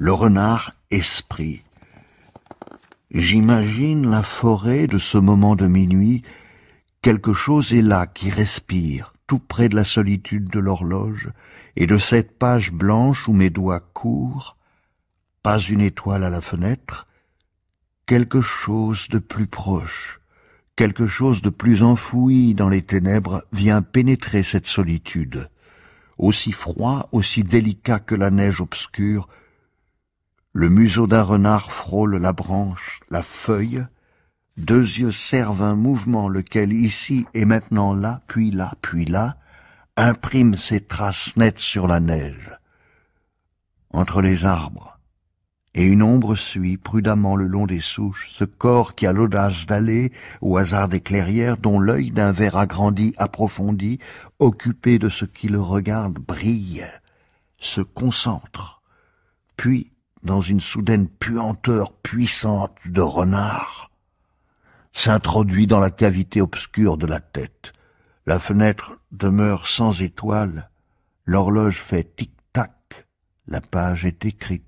le renard esprit. J'imagine la forêt de ce moment de minuit. Quelque chose est là qui respire, tout près de la solitude de l'horloge et de cette page blanche où mes doigts courent. Pas une étoile à la fenêtre. Quelque chose de plus proche, quelque chose de plus enfoui dans les ténèbres vient pénétrer cette solitude. Aussi froid, aussi délicat que la neige obscure, le museau d'un renard frôle la branche, la feuille. Deux yeux servent un mouvement lequel ici et maintenant là, puis là, puis là, imprime ses traces nettes sur la neige. Entre les arbres, et une ombre suit prudemment le long des souches ce corps qui a l'audace d'aller au hasard des clairières dont l'œil d'un verre agrandi, approfondi, occupé de ce qui le regarde, brille, se concentre, puis dans une soudaine puanteur puissante de renard, s'introduit dans la cavité obscure de la tête. La fenêtre demeure sans étoile, l'horloge fait tic-tac, la page est écrite.